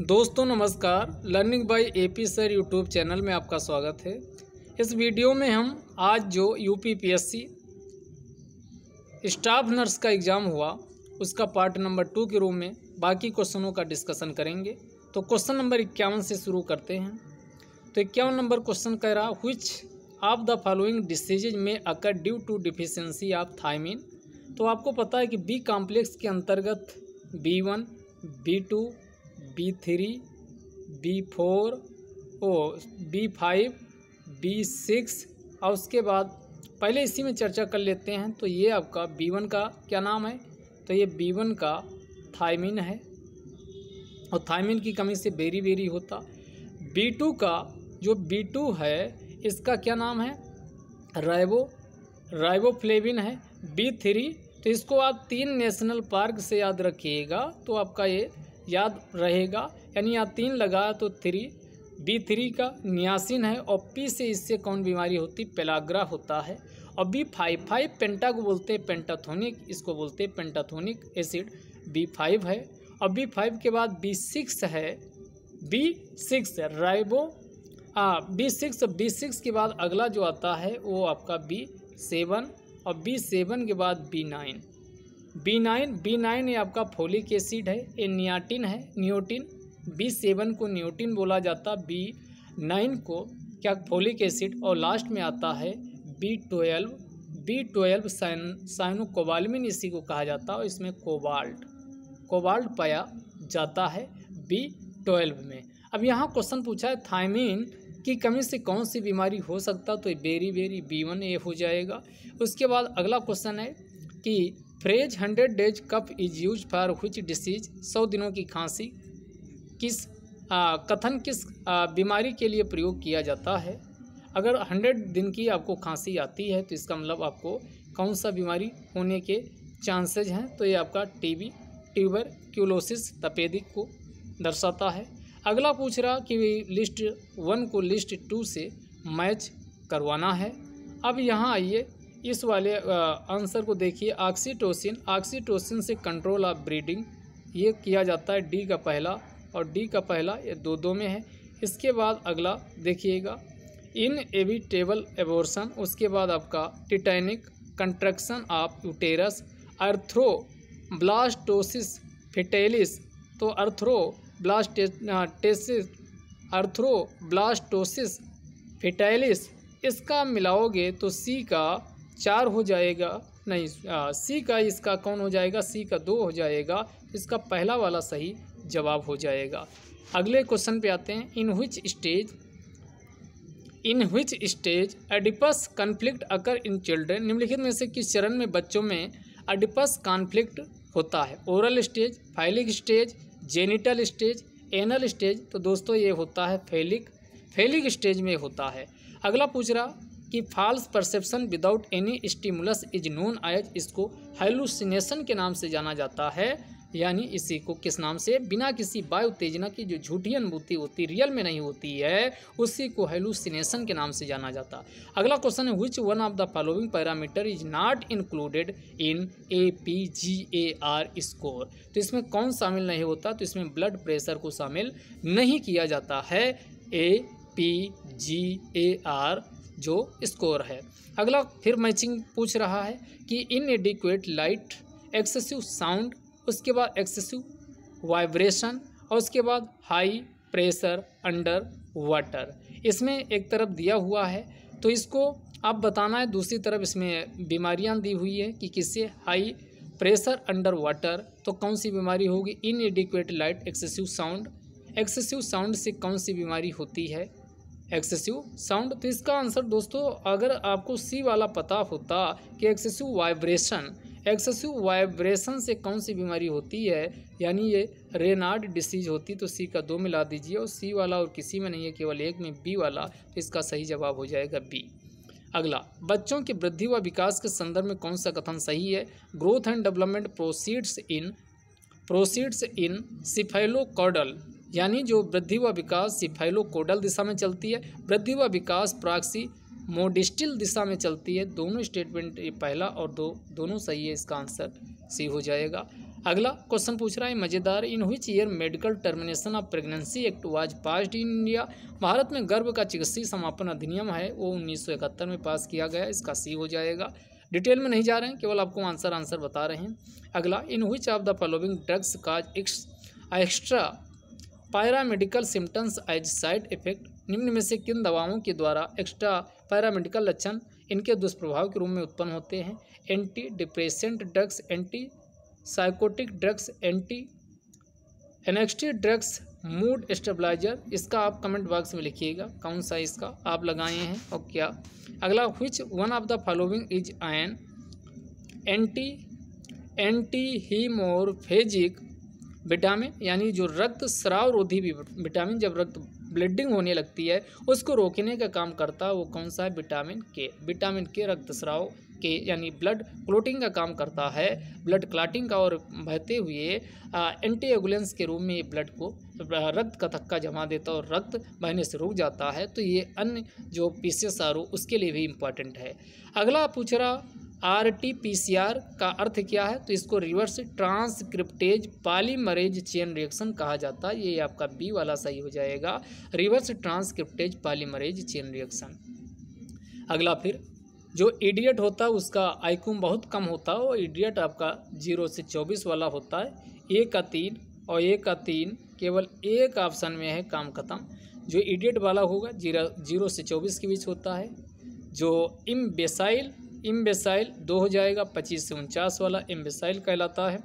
दोस्तों नमस्कार learning by P sir YouTube channel में आपका स्वागत है इस वीडियो में हम आज जो यू सी स्टाफ नर्स का एग्ज़ाम हुआ उसका पार्ट नंबर टू के रूम में बाकी क्वेश्चनों का डिस्कशन करेंगे तो क्वेश्चन नंबर इक्यावन से शुरू करते हैं तो इक्यावन नंबर क्वेश्चन कह रहा which of the following disease में occur due to deficiency of thiamine तो आपको पता है कि बी कॉम्प्लेक्स के अंतर्गत B one B two B three B four oh B five B six और उसके बाद पहले इसी में चर्चा कर लेते हैं तो ये आपका बी वन का क्या नाम है तो ये बी वन का थायमिन है और थायमिन की कमी से बेरी बेरी होता बी टू का जो बी टू है इसका क्या नाम है राइबो राइबोफ्लेविन है बी थ्री तो इसको आप तीन नेशनल पार्क से याद रखिएगा तो आपका ये याद रहेगा यानी यहाँ तीन लगा तो थ्री बी थ्री का नियासिन है और पी से इससे कौन बीमारी होती पेलाग्रा होता है और बी फाइव फाइव पेंटा को बोलते हैं पेंटाथोनिक इसको बोलते हैं पेंटाथोनिक एसिड बी फाइव है और बी फाइव के बाद बी सिक्स है बी सिक्स राइबो हाँ बी सिक्स बी सिक्स के बाद अगला जो आता है वो आपका बी सेवन और बी सेवन के बाद B nine B nine B nine ये आपका फोलिक एसिड है ये नियाटिन है नियोटिन बी सेवन को न्योटिन बोला जाता बी नाइन को क्या फोलिक एसिड और लास्ट में आता है B twelve B twelve cyan cyanocobalamin इसी को कहा जाता है और इसमें कोबाल्ट कोबाल्ट पाया जाता है बी ट्वेल्व में अब यहाँ क्वेश्चन पूछा है थाइमिन की कमी से कौन सी बीमारी हो सकता तो beriberi B one A हो जाएगा उसके बाद अगला क्वेश्चन है कि phrase hundred days cough is use for which disease सौ दिनों की खांसी किस आ, कथन किस आ, बीमारी के लिए प्रयोग किया जाता है अगर हंड्रेड दिन की आपको खांसी आती है तो इसका मतलब आपको कौन सा बीमारी होने के चांसेज हैं तो ये आपका टीबी ट्यूबर क्यूलोसिस तपेदिक को दर्शाता है अगला पूछ रहा कि लिस्ट वन को लिस्ट टू से मैच करवाना है अब यहाँ आइए इस वाले आंसर को देखिए ऑक्सीटोसिन ऑक्सीटोसिन से कंट्रोल ऑफ ब्रीडिंग ये किया जाता है डी का पहला और डी का पहला ये दो दो में है इसके बाद अगला देखिएगा इन एविटेबल एबोर्सन उसके बाद आपका tetanic contraction of uterus erythroblastosis fetalis तो अर्थ्रो ब्लास्टेसिस अर्थ्रो ब्लास्टोसिस फिटेलिस इसका मिलाओगे तो सी का चार हो जाएगा नहीं सी का इसका कौन हो जाएगा सी का दो हो जाएगा इसका पहला वाला सही जवाब हो जाएगा अगले क्वेश्चन पे आते हैं in which stage in which stage Oedipus conflict occur in children निम्नलिखित में से किस चरण में बच्चों में एडिपस कॉन्फ्लिक्ट होता है oral stage phallic stage genital stage anal stage तो दोस्तों ये होता है फेलिक फेलिक स्टेज में होता है अगला पूछ रहा कि false perception without any stimulus is known as इसको हेलुसिनेशन के नाम से जाना जाता है यानी इसी को किस नाम से बिना किसी वायु उत्तेजना की जो झूठी अनुभूति होती रियल में नहीं होती है उसी को हेलुसिनेशन के नाम से जाना जाता अगला क्वेश्चन है which one of the following parameter is not included in A P G A R score तो इसमें कौन शामिल नहीं होता तो इसमें ब्लड प्रेशर को शामिल नहीं किया जाता है A P G A R जो स्कोर है अगला फिर मैचिंग पूछ रहा है कि inadequate light excessive sound उसके बाद एक्सेसिव वाइब्रेशन और उसके बाद हाई प्रेशर अंडर वाटर इसमें एक तरफ दिया हुआ है तो इसको आप बताना है दूसरी तरफ इसमें बीमारियां दी हुई है कि किससे हाई प्रेशर अंडर वाटर तो कौन सी बीमारी होगी inadequate light excessive sound excessive sound से कौन सी बीमारी होती है एक्सेसिव साउंड तो इसका आंसर दोस्तों अगर आपको सी वाला पता होता कि एक्सेसिव वाइब्रेशन एक्सेसिव वाइब्रेशन से कौन सी बीमारी होती है यानी ये रेनार्ड डिसीज होती तो सी का दो मिला दीजिए और सी वाला और किसी में नहीं है केवल एक में बी वाला तो इसका सही जवाब हो जाएगा बी अगला बच्चों की वृद्धि व विकास के संदर्भ में कौन सा कथन सही है growth and development proceeds in proceeds in cephalocaudal यानी जो वृद्धि व विकास कोडल दिशा में चलती है वृद्धि व विकास प्राक्सी मोडिस्टिल दिशा में चलती है दोनों स्टेटमेंट ये पहला और दो दोनों सही है इसका आंसर सी हो जाएगा अगला क्वेश्चन पूछ रहा है मज़ेदार in which year medical termination of pregnancy act was passed in India भारत में गर्भ का चिकित्सीय समापन अधिनियम है वो उन्नीस में पास किया गया इसका सी हो जाएगा डिटेल में नहीं जा रहे हैं केवल आपको आंसर आंसर बता रहे हैं अगला in which of the following drugs cause extra paramedical symptoms as side effect निम्न में से किन दवाओं के द्वारा एक्स्ट्रा पैरामेडिकल लक्षण इनके दुष्प्रभाव के रूप में उत्पन्न होते हैं antidepressant drugs antipsychotic drugs anti anxiety drugs mood stabiliser इसका आप कमेंट बॉक्स में लिखिएगा कौन सा इसका आप लगाए हैं और क्या अगला which one of the following is an anti anti haemorrhagic vitamin यानी जो रक्त स्राव रोधी विटामिन जब रक्त ब्लीडिंग होने लगती है उसको रोकने का काम करता है वो कौन सा है विटामिन के विटामिन के रक्त स्राव के यानी ब्लड क्लोटिंग का काम करता है ब्लड क्लाटिंग का और बहते हुए एंटी एगुलेंस के रूप में ये ब्लड को रक्त का थक्का जमा देता है और रक्त बहने से रुक जाता है तो ये अन्य जो पीसीएसआर उसके लिए भी इम्पॉर्टेंट है अगला पूछ रहा आरटीपीसीआर का अर्थ क्या है तो इसको reverse transcriptase polymerase chain reaction कहा जाता है ये आपका बी वाला सही हो जाएगा reverse transcriptase polymerase chain reaction अगला फिर जो इडियट होता है उसका आईक्यूम बहुत कम होता है और इडियट आपका जीरो से चौबीस वाला होता है एक का तीन और एक का तीन केवल एक ऑप्शन में है काम खत्म जो इडियट वाला होगा जीरो जीरो से चौबीस के बीच होता है जो इम्बेसाइल इम्बेसाइल दो हो जाएगा पच्चीस से उनचास वाला इम्बेसाइल कहलाता है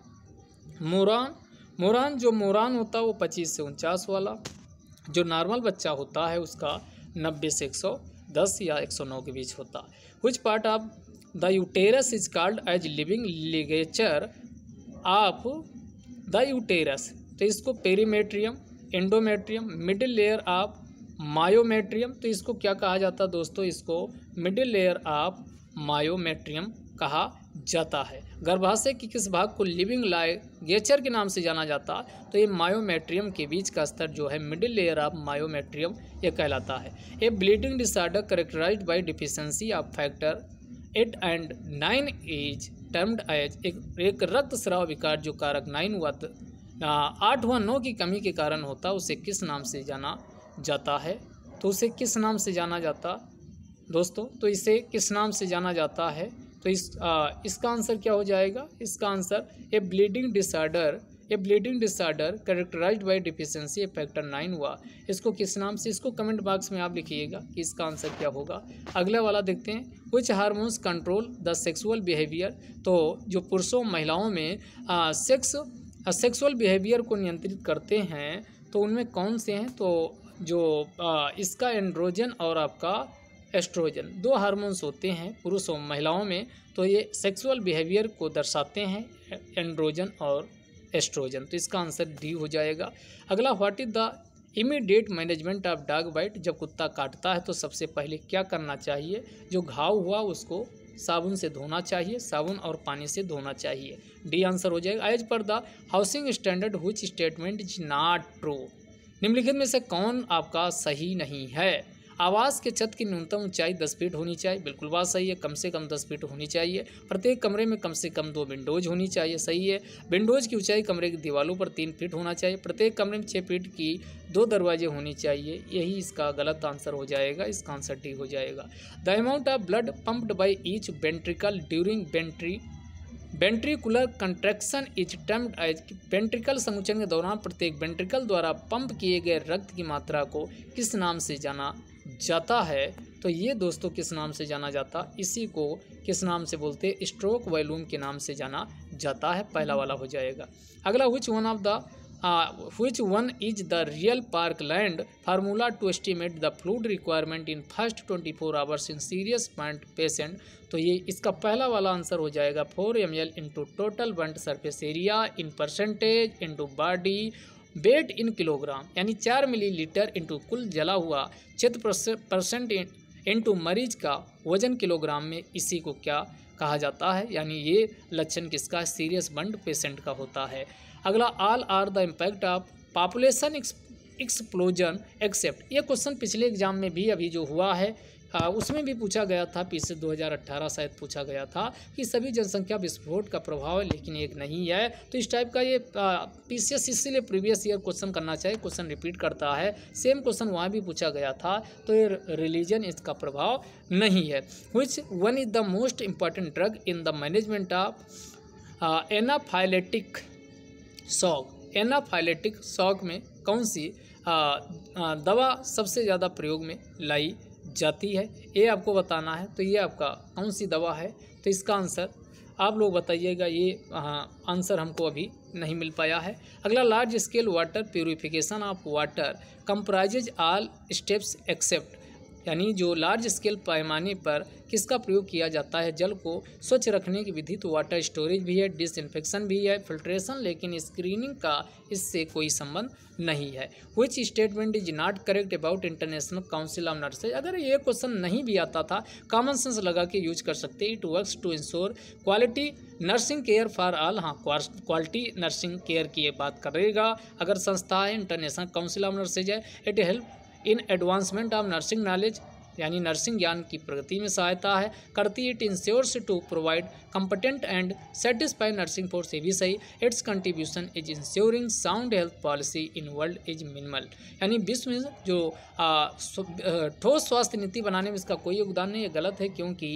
मोरान मोरान जो मोरान होता है वो पच्चीस से उनचास वाला जो नॉर्मल बच्चा होता है उसका नब्बे से एक सौ दस या एक सौ नौ के बीच होता है कुछ part of the uterus is called as living ligature of the uterus तो इसको perimetrium endometrium middle layer of myometrium तो इसको क्या कहा जाता है दोस्तों इसको मिडिल लेयर ऑफ मायोमेट्रियम कहा जाता है गर्भाशय के किस भाग को लिविंग गेचर के नाम से जाना जाता है तो ये मायोमेट्रियम के बीच का स्तर जो है मिडिल लेयर ऑफ मायोमेट्रियम ये कहलाता है a bleeding disorder characterise by deficiency of factor eight and nine as termed as एक, एक रक्त स्राव विकार जो कारक नाइन हुआ आठ व नौ की कमी के कारण होता उसे किस नाम से जाना जाता है तो उसे किस नाम से जाना जाता दोस्तों तो इसे किस नाम से जाना जाता है तो इस आ, इसका आंसर क्या हो जाएगा इसका answer a bleeding disorder a bleeding disorder characterised by deficiency factor nine हुआ इसको किस नाम से इसको कमेंट बॉक्स में आप लिखिएगा कि इसका आंसर क्या होगा अगला वाला देखते हैं कुछ hormones control the sexual behaviour तो जो पुरुषों महिलाओं में आ, सेक्स सेक्सुअल बिहेवियर को नियंत्रित करते हैं तो उनमें कौन से हैं तो जो आ, इसका एंड्रोजन और आपका एस्ट्रोजन दो हार्मोन्स होते हैं पुरुषों महिलाओं में तो ये सेक्सुअल बिहेवियर को दर्शाते हैं एंड्रोजन और एस्ट्रोजन तो इसका आंसर डी हो जाएगा अगला what is the immediate management of dog bite जब कुत्ता काटता है तो सबसे पहले क्या करना चाहिए जो घाव हुआ उसको साबुन से धोना चाहिए साबुन और पानी से धोना चाहिए डी आंसर हो जाएगा as per the housing standard which statement is not true निम्नलिखित में से कौन आपका सही नहीं है आवास के छत की न्यूनतम ऊंचाई दस फीट होनी चाहिए बिल्कुल बात सही है कम से कम दस फीट होनी चाहिए प्रत्येक कमरे में कम से कम दो विंडोज होनी चाहिए सही है विंडोज की ऊंचाई कमरे की दीवारों पर तीन फीट होना चाहिए प्रत्येक कमरे में छः फीट की दो दरवाजे होने चाहिए यही इसका गलत आंसर हो जाएगा इसका आंसर ठीक हो जाएगा the amount of blood pumped by each ventricle during ventri ventricular contraction is termed as ventricle संकुचन के दौरान प्रत्येक वेंट्रिकल द्वारा पंप किए गए रक्त की मात्रा को किस नाम से जाना जाता है तो ये दोस्तों किस नाम से जाना जाता इसी को किस नाम से बोलते स्ट्रोक वॉल्यूम के नाम से जाना जाता है पहला वाला हो जाएगा अगला which one of the one is the real Parkland formula to estimate the fluid requirement in first twenty four hours in serious point patient तो ये इसका पहला वाला आंसर हो जाएगा four M L into total burnt surface area in percentage into body weight in kilogram यानी चार मिलीलीटर इंटू कुल जला हुआ क्षेत्र परसेंट इंटू मरीज का वजन किलोग्राम में इसी को क्या कहा जाता है यानी ये लक्षण किसका सीरियस बंड पेशेंट का होता है अगला all are the impact of population explosion except ये क्वेश्चन पिछले एग्जाम में भी अभी जो हुआ है आ, हाँ, उसमें भी पूछा गया था पीछे 2018 शायद पूछा गया था कि सभी जनसंख्या विस्फोट का प्रभाव है लेकिन एक नहीं है तो इस टाइप का ये पी सी एस इसीलिए प्रीवियस ईयर क्वेश्चन करना चाहिए क्वेश्चन रिपीट करता है सेम क्वेश्चन वहाँ भी पूछा गया था तो ये रिलीजन इसका प्रभाव नहीं है which one is the most important drug in the management of anaphylactic shock anaphylactic shock में कौन सी आ, आ, दवा सबसे ज़्यादा प्रयोग में लाई जाती है ये आपको बताना है तो ये आपका कौन सी दवा है तो इसका आंसर आप लोग बताइएगा ये आंसर हमको अभी नहीं मिल पाया है अगला large scale water purification of water comprises all steps except यानी जो लार्ज स्केल पैमाने पर किसका प्रयोग किया जाता है जल को स्वच्छ रखने की विधि तो वाटर स्टोरेज भी है डिसइनफेक्शन भी है फिल्ट्रेशन लेकिन स्क्रीनिंग का इससे कोई संबंध नहीं है which statement is not correct about International Council of Nurses अगर ये क्वेश्चन नहीं भी आता था कॉमन सेंस लगा के यूज कर सकते it work to ensure quality nursing care for all हाँ क्वालिटी नर्सिंग केयर की ये बात करेगा अगर संस्था है इंटरनेशनल काउंसिल ऑफ नर्सेज है it help in advancement of nursing knowledge यानी नर्सिंग ज्ञान की प्रगति में सहायता है करती it ensures to provide competent and satisfied nursing force से भी सही its contribution is ensuring sound health policy in world is minimal यानी विश्व में जो ठोस स्वास्थ्य नीति बनाने में इसका कोई योगदान नहीं है गलत है क्योंकि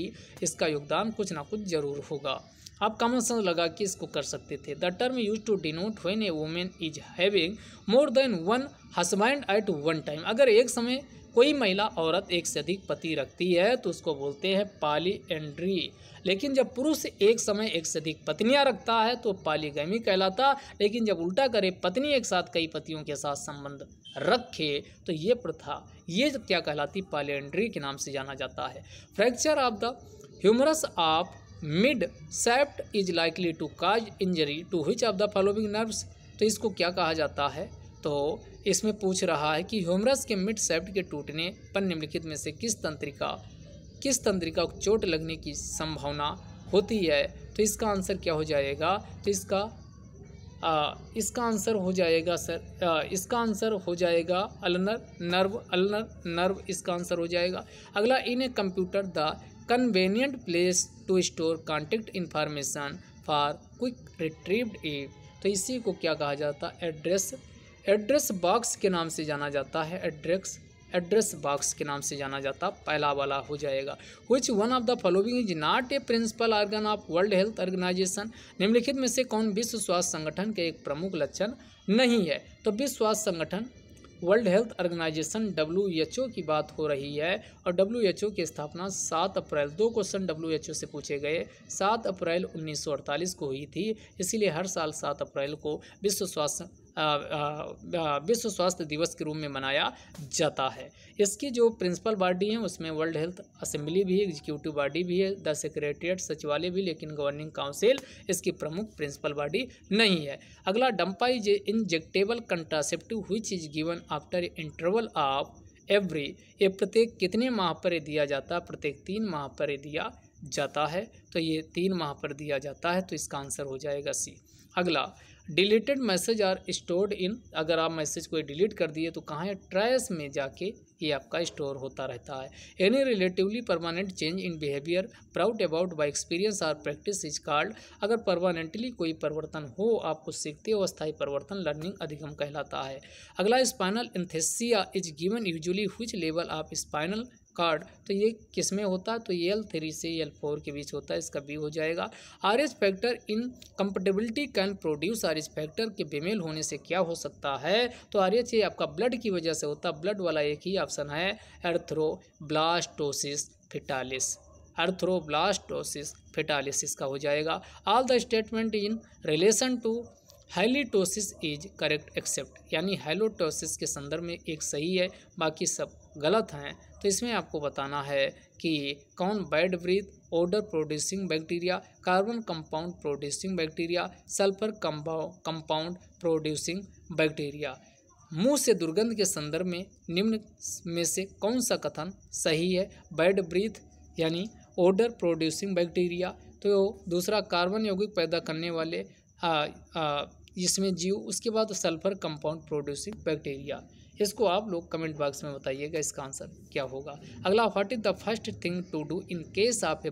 इसका योगदान कुछ ना कुछ जरूर होगा आप कॉमन सेंस लगा के इसको कर सकते थे the term use to denote when a women is having more than one husband at one time अगर एक समय कोई महिला औरत एक से अधिक पति रखती है तो उसको बोलते हैं पाली एंड्री लेकिन जब पुरुष एक समय एक से अधिक पत्नियां रखता है तो पालीगैमी कहलाता लेकिन जब उल्टा करे पत्नी एक साथ कई पतियों के साथ संबंध रखे तो ये प्रथा ये क्या कहलाती पाली एंड्री के नाम से जाना जाता है fracture of the humerus of mid shaft is likely to cause injury to which of the following nerves तो इसको क्या कहा जाता है तो इसमें पूछ रहा है कि ह्यूमरस के मिड सेप्ट के टूटने पर निम्नलिखित में से किस तंत्रिका किस तंत्रिका को चोट लगने की संभावना होती है तो इसका आंसर क्या हो जाएगा तो इसका आ, इसका आंसर हो जाएगा सर आ, इसका आंसर हो जाएगा अलनर नर्व अलनर नर्व इसका आंसर हो जाएगा अगला in a computer the convenient place to store contact information for quick retrieved a तो इसी को क्या कहा जाता है एड्रेस एड्रेस बॉक्स के नाम से जाना जाता है एड्रेस एड्रेस बॉक्स के नाम से जाना जाता पहला वाला हो जाएगा which one of the following is not a principal organ of World Health Organization निम्नलिखित में से कौन विश्व स्वास्थ्य संगठन के एक प्रमुख लक्षण नहीं है तो विश्व स्वास्थ्य संगठन वर्ल्ड हेल्थ ऑर्गेनाइजेशन डब्ल्यू की बात हो रही है और डब्ल्यू की स्थापना सात अप्रैल दो क्वेश्चन डब्ल्यू से पूछे गए सात अप्रैल उन्नीस को हुई थी इसीलिए हर साल सात अप्रैल को विश्व स्वास्थ्य विश्व स्वास्थ्य दिवस के रूप में मनाया जाता है इसकी जो प्रिंसिपल बॉडी है उसमें वर्ल्ड हेल्थ असेंबली भी है एग्जीक्यूटिव बॉडी भी है द सेक्रेटरीट सचिवालय भी लेकिन गवर्निंग काउंसिल इसकी प्रमुख प्रिंसिपल बॉडी नहीं है अगला DMPA is injectable contraceptive which is given after interval of every ये प्रत्येक कितने माह पर दिया जाता है प्रत्येक तीन माह पर दिया जाता है तो ये तीन माह पर दिया जाता है तो इसका आंसर हो जाएगा सी अगला deleted message are stored in अगर आप मैसेज कोई डिलीट कर दिए तो कहाँ है ट्रैश में जाके ये आपका स्टोर होता रहता है any relatively permanent change in behaviour brought about by experience or practice is called अगर परमानेंटली कोई परिवर्तन हो आपको सीखते हो अस्थायी परिवर्तन लर्निंग अधिगम कहलाता है अगला spinal इंथेसिया is given usually हुच level of spinal cord तो ये किस में होता तो ये एल थ्री से एल फोर के बीच होता है इसका बी हो जाएगा R S factor in कंपटेबिलिटी can produce R S factor के बेमेल होने से क्या हो सकता है तो आर एच ये आपका ब्लड की वजह से होता है ब्लड वाला एक ही ऑप्शन है ब्लास्टोसिस फिटालिस ब्लास्टोसिस फिटालिस इसका हो जाएगा all the statement in relation to halitosis is correct except यानी हेलोटोसिस के संदर्भ में एक सही है बाकी सब गलत हैं तो इसमें आपको बताना है कि कौन bad breath odour producing bacteria carbon compound producing bacteria sulphur compound producing bacteria मुंह से दुर्गंध के संदर्भ में निम्न में से कौन सा कथन सही है बैड ब्रीथ यानी ओडर प्रोड्यूसिंग बैक्टीरिया तो दूसरा कार्बन यौगिक पैदा करने वाले आ, आ, इसमें जीव उसके बाद सल्फर कंपाउंड प्रोड्यूसिंग बैक्टीरिया इसको आप लोग कमेंट बॉक्स में बताइएगा इसका आंसर क्या होगा अगला what is the first thing to do in case of a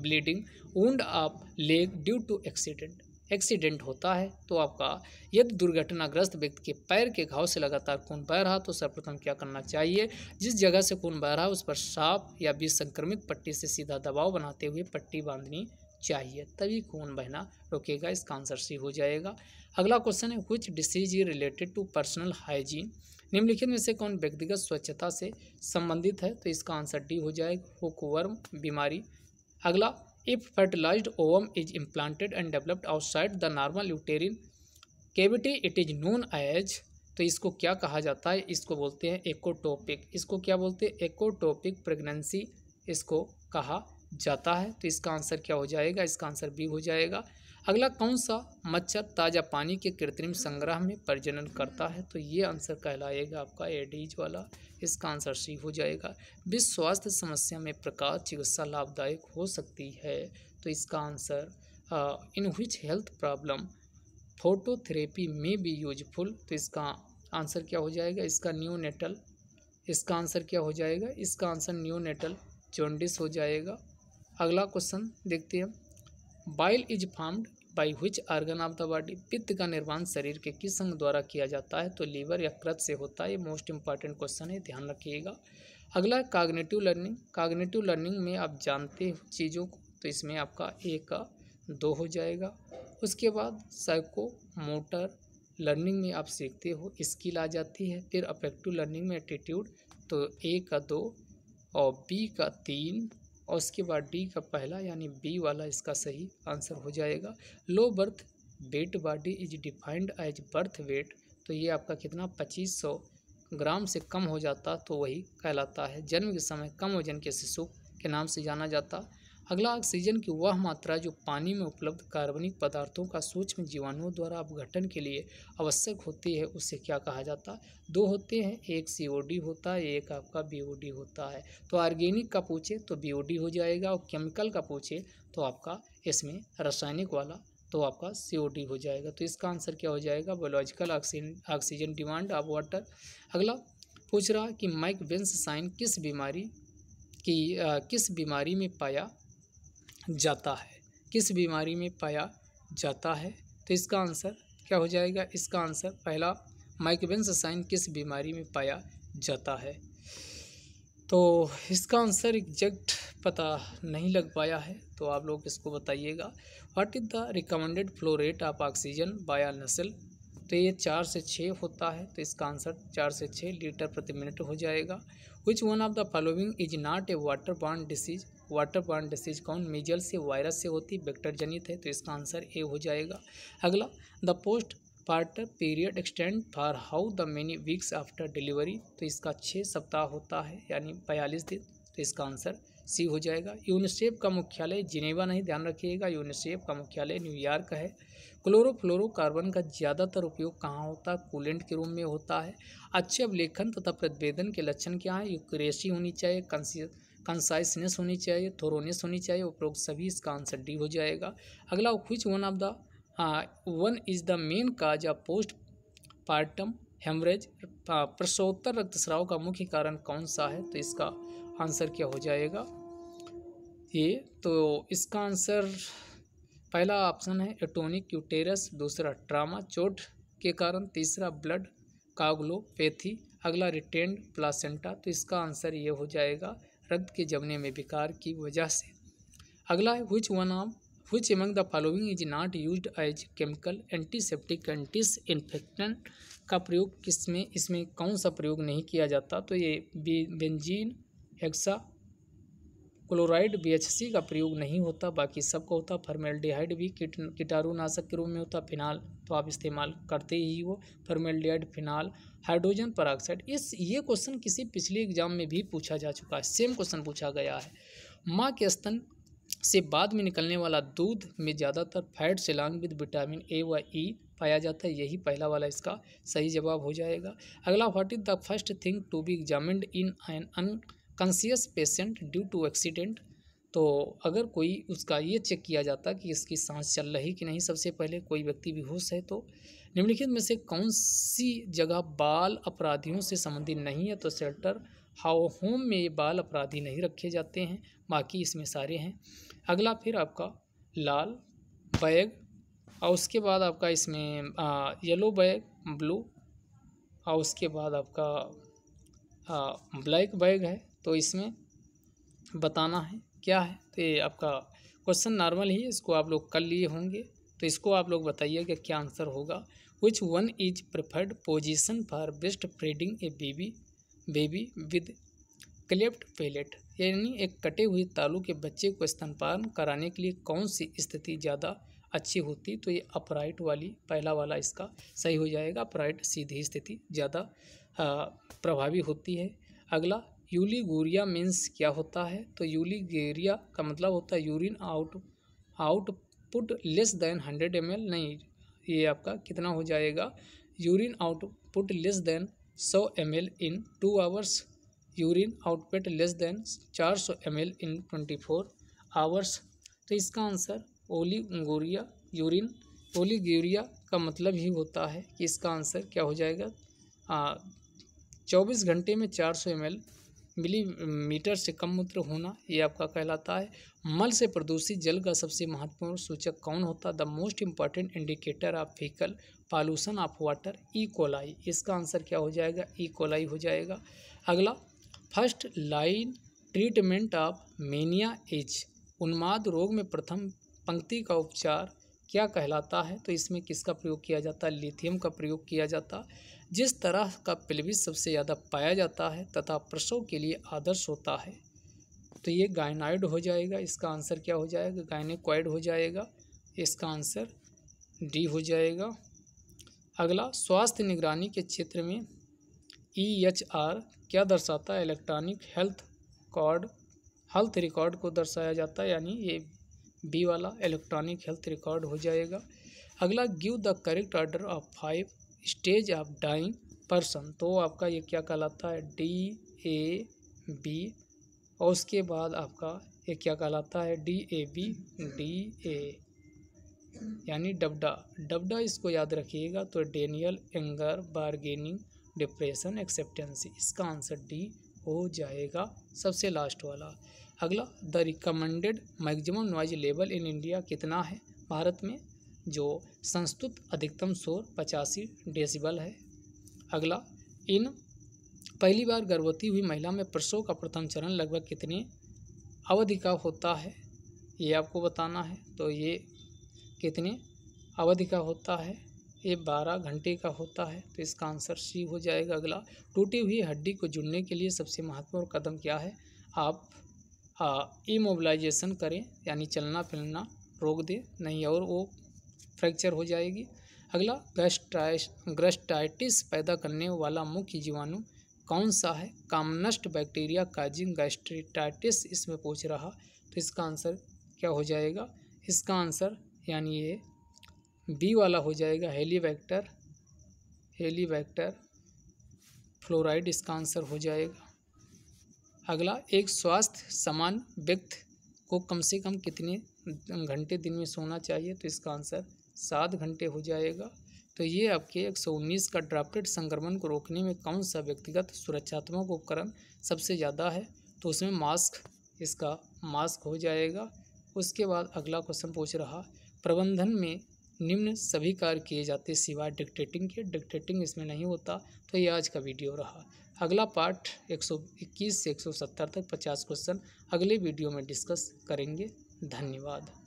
bleeding wound of leg due to accident accident होता है तो आपका यदि दुर्घटनाग्रस्त व्यक्ति के पैर के घाव से लगातार खून बह रहा तो सर्वप्रथम क्या करना चाहिए जिस जगह से खून बह रहा उस पर साफ या बीज संक्रमित पट्टी से सीधा दबाव बनाते हुए पट्टी बांधनी चाहिए तभी खून बहना रोकेगा इसका आंसर सी हो जाएगा अगला क्वेश्चन है कुछ disease related to personal hygiene निम्नलिखित में से कौन व्यक्तिगत स्वच्छता से संबंधित है तो इसका आंसर डी हो जाएगा हुकवर्म बीमारी अगला if fertilise ovum is implanted and developed outside the normal uterine cavity it is known as तो इसको क्या कहा जाता है इसको बोलते हैं एकोटोपिक इसको क्या बोलते हैं एकोटोपिक प्रेगनेंसी इसको कहा जाता है तो इसका आंसर क्या हो जाएगा इसका आंसर बी हो जाएगा अगला कौन सा मच्छर ताज़ा पानी के कृत्रिम संग्रह में प्रजनन करता है तो ये आंसर कहलाएगा आपका एडीज वाला इसका आंसर सी हो जाएगा विश्व स्वास्थ्य समस्या में प्रकाश चिकित्सा लाभदायक हो सकती है तो इसका answer in which health problem phototherapy में भी यूजफुल तो इसका आंसर क्या हो जाएगा इसका न्यू नेटल इसका आंसर क्या हो जाएगा इसका आंसर न्यू नेटल जॉन्डिस हो जाएगा अगला क्वेश्चन देखते हैं bile is formed by which organ of the body पित्त का निर्माण शरीर के किस अंग द्वारा किया जाता है तो लीवर या कृत से होता है मोस्ट इंपॉर्टेंट क्वेश्चन है ध्यान रखिएगा अगला काग्नेटिव लर्निंग काग्नेटिव लर्निंग में आप जानते हो चीज़ों को तो इसमें आपका ए का दो हो जाएगा उसके बाद साइको मोटर लर्निंग में आप सीखते हो स्किल आ जाती है फिर अफेक्टिव लर्निंग में एटीट्यूड तो ए का दो और बी का तीन और उसके बाद डी का पहला यानी बी वाला इसका सही आंसर हो जाएगा low birth weight body is defined as birth weight तो ये आपका कितना पच्चीस सौ ग्राम से कम हो जाता तो वही कहलाता है जन्म के समय कम वजन के शिशु के नाम से जाना जाता अगला ऑक्सीजन की वह मात्रा जो पानी में उपलब्ध कार्बनिक पदार्थों का सूक्ष्म जीवाणुओं द्वारा अपघटन के लिए आवश्यक होती है उसे क्या कहा जाता है दो होते हैं एक सी होता है एक आपका बी होता है तो ऑर्गेनिक का पूछे तो बी हो जाएगा और केमिकल का पूछे तो आपका इसमें रासायनिक वाला तो आपका सी हो जाएगा तो इसका आंसर क्या हो जाएगा biological oxygen oxygen demand of water अगला पूछ रहा कि माइक बेंस साइन किस बीमारी की आ, किस बीमारी में पाया जाता है किस बीमारी में पाया जाता है तो इसका आंसर क्या हो जाएगा इसका आंसर पहला माइकबेंस साइन किस बीमारी में पाया जाता है तो इसका आंसर एग्जैक्ट पता नहीं लग पाया है तो आप लोग इसको बताइएगा what is the recommended flow rate of oxygen via nasal तो ये चार से छः होता है तो इसका आंसर चार से छः लीटर प्रति मिनट हो जाएगा which one of the following is not a water bond disease water borne disease कौन मिजल से वायरस से होती बैक्टर जनित है तो इसका आंसर ए हो जाएगा अगला the post partum period extend for how the many weeks after delivery तो इसका छः सप्ताह होता है यानी बयालीस दिन तो इसका आंसर सी हो जाएगा यूनिसेफ का मुख्यालय जिनेवा नहीं ध्यान रखिएगा यूनिसेफ का मुख्यालय न्यूयॉर्क है क्लोरोफ्लोरोकार्बन का ज़्यादातर उपयोग कहाँ होता है कूलेंट के रूप में होता है अच्छे अवलेखन तथा प्रतिवेदन के लक्षण क्या हैं यूक्रेसी होनी चाहिए कंसिय कंसाइसनेस होनी चाहिए थोरोनेस होनी चाहिए उपरोक्त सभी इसका आंसर डी हो जाएगा अगला which one of the one is the main cause of post partum haemorrhage प्रसोत्तर रक्तस्राव का मुख्य कारण कौन सा है तो इसका आंसर क्या हो जाएगा ये तो इसका आंसर पहला ऑप्शन है एटोनिक यूटेरस दूसरा ट्रामा चोट के कारण तीसरा ब्लड कागलोपैथी अगला रिटेंड प्लासेंटा तो इसका आंसर ये हो जाएगा रक्त के जमने में विकार की वजह से अगला है which one of which among the following is not use as chemical antiseptic disinfectant का प्रयोग किस में इसमें कौन सा प्रयोग नहीं किया जाता तो ये बेंजीन हेक्सा क्लोराइड बीएचसी का प्रयोग नहीं होता बाकी सबका होता फर्मेल्डिहाइड भी कीटाणुनाशक के रूप में होता फिनाल तो आप इस्तेमाल करते ही हो फॉर्मेल्डिहाइड फिनाल हाइड्रोजन ऑक्साइड इस ये क्वेश्चन किसी पिछले एग्जाम में भी पूछा जा चुका है सेम क्वेश्चन पूछा गया है माँ के स्तन से बाद में निकलने वाला दूध में ज़्यादातर फैट सिलांग विद विटामिन ए व ई पाया जाता है यही पहला वाला इसका सही जवाब हो जाएगा अगला what is the first thing to be examined in an unconscious patient due to accident तो अगर कोई उसका ये चेक किया जाता कि इसकी सांस चल रही कि नहीं सबसे पहले कोई व्यक्ति बेहोश है तो निम्नलिखित में से कौन सी जगह बाल अपराधियों से संबंधित नहीं है तो शेल्टर हाउ होम में ये बाल अपराधी नहीं रखे जाते हैं बाकी इसमें सारे हैं अगला फिर आपका लाल बैग और उसके बाद आपका इसमें आ, येलो बैग ब्लू और उसके बाद आपका ब्लैक बैग है तो इसमें बताना है क्या है तो ये आपका क्वेश्चन नॉर्मल ही इसको आप लोग कर लिए होंगे तो इसको आप लोग बताइएगा क्या आंसर होगा which one is preferred position for best breeding a baby baby with cleft palate यानी एक कटे हुए तालू के बच्चे को स्तनपान कराने के लिए कौन सी स्थिति ज़्यादा अच्छी होती तो ये अपराइट वाली पहला वाला इसका सही हो जाएगा अपराइट सीधी स्थिति ज़्यादा हाँ, प्रभावी होती है अगला यूलीगोरिया मीन्स क्या होता है तो यूलीगेरिया का मतलब होता है urine out output less than hundred M नहीं ये आपका कितना हो जाएगा यूरिन आउटपुट लेस देन सौ M in two hours urine output less than चार सौ M in twenty four hours तो इसका आंसर ओलीगोरिया यूरिन ओलीगोरिया का मतलब ही होता है कि इसका आंसर क्या हो जाएगा चौबीस घंटे में चार सौ एम मिलीमीटर से कम मूत्र होना ये आपका कहलाता है मल से प्रदूषित जल का सबसे महत्वपूर्ण सूचक कौन होता है the most important indicator of vehicle pollution of water E coli इसका आंसर क्या हो जाएगा ई e. कोलाई हो जाएगा अगला first line treatment of mania as उन्माद रोग में प्रथम पंक्ति का उपचार क्या कहलाता है तो इसमें किसका प्रयोग किया जाता है लिथियम का प्रयोग किया जाता जिस तरह का पेल्विस सबसे ज़्यादा पाया जाता है तथा प्रसव के लिए आदर्श होता है तो ये गायनाइड हो जाएगा इसका आंसर क्या हो जाएगा गायनेक्वाइड हो जाएगा इसका आंसर डी हो जाएगा अगला स्वास्थ्य निगरानी के क्षेत्र में ई एच आर क्या दर्शाता है electronic health card health record को दर्शाया जाता है यानी ये बी वाला इलेक्ट्रॉनिक हेल्थ रिकॉर्ड हो जाएगा अगला give the correct order of five stage of dying person तो आपका ये क्या कहलाता है डी ए बी और उसके बाद आपका ये क्या कहलाता है D A B D A यानी डबडा डबडा इसको याद रखिएगा तो denial anger bargaining depression acceptancy इसका आंसर डी हो जाएगा सबसे लास्ट वाला अगला the recommended maximum noise level in India कितना है भारत में जो संस्तुत अधिकतम शोर पचासी डेसिबल है अगला इन पहली बार गर्भवती हुई महिला में प्रसव का प्रथम चरण लगभग कितने अवधि का होता है ये आपको बताना है तो ये कितने अवधि का होता है ये बारह घंटे का होता है तो इसका आंसर सी हो जाएगा अगला टूटी हुई हड्डी को जुड़ने के लिए सबसे महत्वपूर्ण कदम क्या है आप इमोबलाइजेशन करें यानी चलना फिरना रोक दें नहीं और वो फ्रैक्चर हो जाएगी अगला गैस्ट्राइस पैदा करने वाला मुख्य जीवाणु कौन सा है कामनष्ट बैक्टीरिया काजिंग गैस्ट्रीटाइटिस इसमें पूछ रहा तो इसका आंसर क्या हो जाएगा इसका आंसर यानी ये बी वाला हो जाएगा हेलीवैक्टर हेलीवैक्टर फ्लोराइड इसका आंसर हो जाएगा अगला एक स्वास्थ्य समान व्यक्ति को कम से कम कितने घंटे दिन में सोना चाहिए तो इसका आंसर सात घंटे हो जाएगा तो ये आपके 119 का ड्राफ्टेड संक्रमण को रोकने में कौन सा व्यक्तिगत सुरक्षात्मक उपकरण सबसे ज़्यादा है तो उसमें मास्क इसका मास्क हो जाएगा उसके बाद अगला क्वेश्चन पूछ रहा प्रबंधन में निम्न सभी कार्य किए जाते सिवाय डिक्टेटिंग के डिक्टेटिंग इसमें नहीं होता तो ये आज का वीडियो रहा अगला पार्ट 121 से 170 तक 50 क्वेश्चन अगले वीडियो में डिस्कस करेंगे धन्यवाद